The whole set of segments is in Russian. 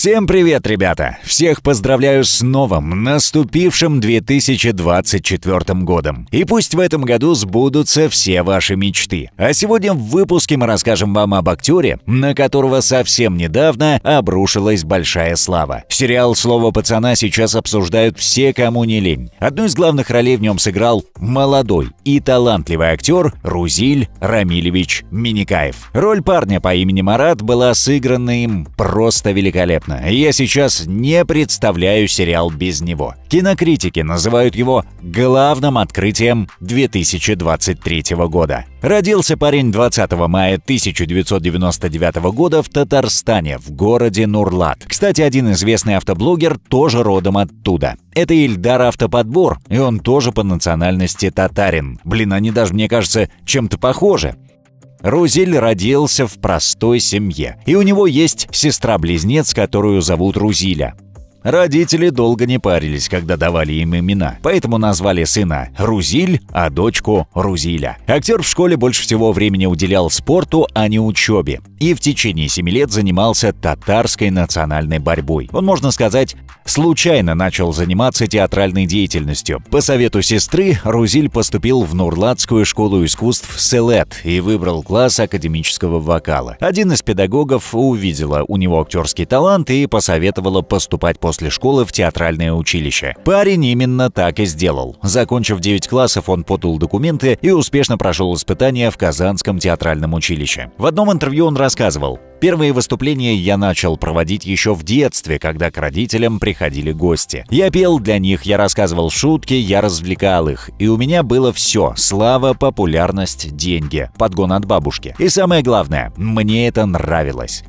Всем привет, ребята! Всех поздравляю с новым, наступившим 2024 годом. И пусть в этом году сбудутся все ваши мечты. А сегодня в выпуске мы расскажем вам об актере, на которого совсем недавно обрушилась большая слава. Сериал «Слово пацана» сейчас обсуждают все, кому не лень. Одну из главных ролей в нем сыграл молодой и талантливый актер Рузиль Рамилевич Миникаев. Роль парня по имени Марат была сыграна им просто великолепно Честно, я сейчас не представляю сериал без него. Кинокритики называют его главным открытием 2023 года. Родился парень 20 мая 1999 года в Татарстане, в городе Нурлат. Кстати, один известный автоблогер тоже родом оттуда. Это Ильдар Автоподбор, и он тоже по национальности татарин. Блин, они даже, мне кажется, чем-то похожи. Рузель родился в простой семье, и у него есть сестра-близнец, которую зовут Рузиля. Родители долго не парились, когда давали им имена, поэтому назвали сына Рузиль, а дочку Рузиля. Актер в школе больше всего времени уделял спорту, а не учебе, и в течение семи лет занимался татарской национальной борьбой. Он, можно сказать, случайно начал заниматься театральной деятельностью. По совету сестры Рузиль поступил в Нурлатскую школу искусств «Селет» и выбрал класс академического вокала. Один из педагогов увидела у него актерский талант и посоветовала поступать по после школы в театральное училище. Парень именно так и сделал. Закончив 9 классов, он подал документы и успешно прошел испытания в Казанском театральном училище. В одном интервью он рассказывал, Первые выступления я начал проводить еще в детстве, когда к родителям приходили гости. Я пел для них, я рассказывал шутки, я развлекал их. И у меня было все – слава, популярность, деньги, подгон от бабушки. И самое главное, мне это нравилось.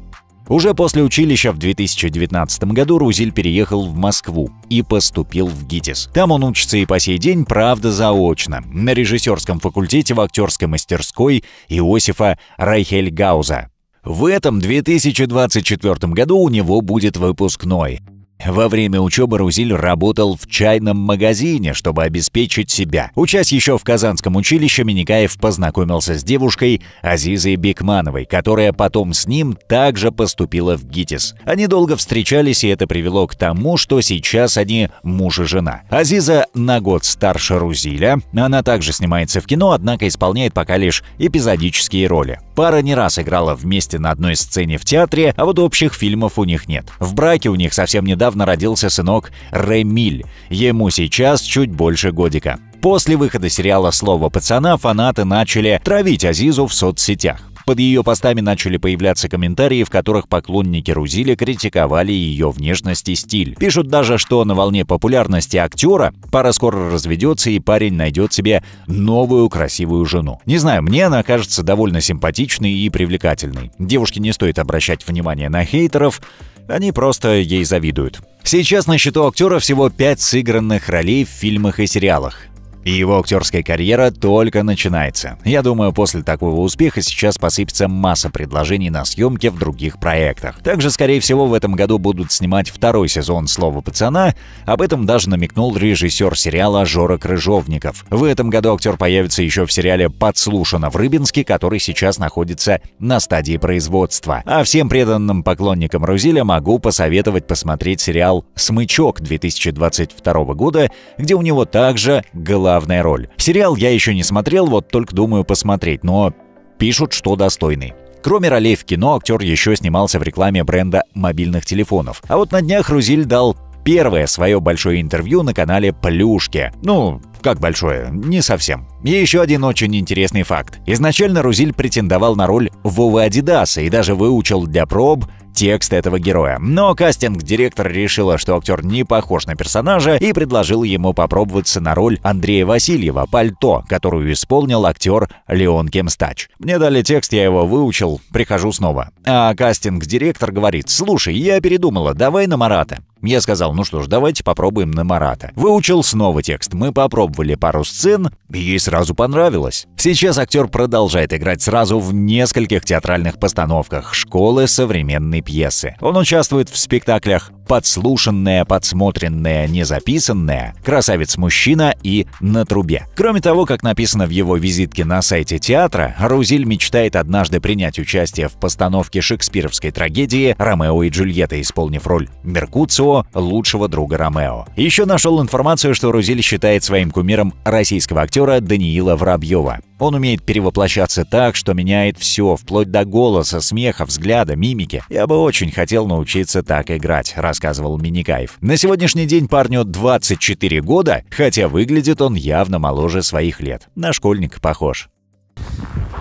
Уже после училища в 2019 году Рузиль переехал в Москву и поступил в ГИТИС. Там он учится и по сей день, правда, заочно, на режиссерском факультете в актерской мастерской Иосифа Райхельгауза. В этом 2024 году у него будет выпускной. Во время учебы Рузиль работал в чайном магазине, чтобы обеспечить себя. Учась еще в Казанском училище, Миникаев познакомился с девушкой Азизой Бекмановой, которая потом с ним также поступила в ГИТИС. Они долго встречались, и это привело к тому, что сейчас они муж и жена. Азиза на год старше Рузиля, она также снимается в кино, однако исполняет пока лишь эпизодические роли. Пара не раз играла вместе на одной сцене в театре, а вот общих фильмов у них нет. В браке у них совсем недавно родился сынок Ремиль. Ему сейчас чуть больше годика. После выхода сериала «Слово пацана» фанаты начали травить Азизу в соцсетях под ее постами начали появляться комментарии, в которых поклонники Рузили критиковали ее внешность и стиль. Пишут даже, что на волне популярности актера пара скоро разведется и парень найдет себе новую красивую жену. Не знаю, мне она кажется довольно симпатичной и привлекательной. Девушке не стоит обращать внимание на хейтеров, они просто ей завидуют. Сейчас на счету актера всего пять сыгранных ролей в фильмах и сериалах. И его актерская карьера только начинается. Я думаю, после такого успеха сейчас посыпется масса предложений на съемки в других проектах. Также, скорее всего, в этом году будут снимать второй сезон «Слова пацана». Об этом даже намекнул режиссер сериала Жора Крыжовников. В этом году актер появится еще в сериале «Подслушано» в Рыбинске, который сейчас находится на стадии производства. А всем преданным поклонникам Рузиля могу посоветовать посмотреть сериал «Смычок» 2022 года, где у него также голова главная роль. Сериал я еще не смотрел, вот только думаю посмотреть, но пишут, что достойный. Кроме ролей в кино, актер еще снимался в рекламе бренда мобильных телефонов. А вот на днях Рузиль дал первое свое большое интервью на канале «Плюшки». Ну, как большое? Не совсем. И еще один очень интересный факт. Изначально Рузиль претендовал на роль Вовы Адидаса и даже выучил для проб текст этого героя. Но кастинг-директор решила, что актер не похож на персонажа и предложила ему попробоваться на роль Андрея Васильева «Пальто», которую исполнил актер Леон Кемстач. Мне дали текст, я его выучил, прихожу снова. А кастинг-директор говорит, слушай, я передумала, давай на Марата. Я сказал, ну что ж, давайте попробуем на Марата. Выучил снова текст. Мы попробовали пару сцен, и ей сразу понравилось. Сейчас актер продолжает играть сразу в нескольких театральных постановках школы современной пьесы. Он участвует в спектаклях «Подслушанное», «Подсмотренное», «Незаписанное», «Красавец-мужчина» и «На трубе». Кроме того, как написано в его визитке на сайте театра, Рузиль мечтает однажды принять участие в постановке шекспировской трагедии «Ромео и Джульетта», исполнив роль Меркуцио своего лучшего друга Ромео. Еще нашел информацию, что Рузиль считает своим кумиром российского актера Даниила Воробьева. Он умеет перевоплощаться так, что меняет все, вплоть до голоса, смеха, взгляда, мимики. «Я бы очень хотел научиться так играть», — рассказывал Миникаев. На сегодняшний день парню 24 года, хотя выглядит он явно моложе своих лет. На школьника похож.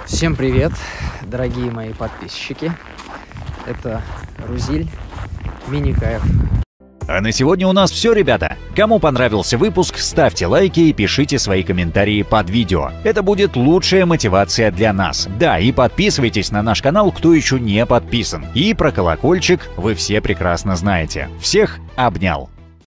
Всем привет, дорогие мои подписчики. Это Рузиль Миникаев, а на сегодня у нас все, ребята. Кому понравился выпуск, ставьте лайки и пишите свои комментарии под видео. Это будет лучшая мотивация для нас. Да, и подписывайтесь на наш канал, кто еще не подписан. И про колокольчик вы все прекрасно знаете. Всех обнял!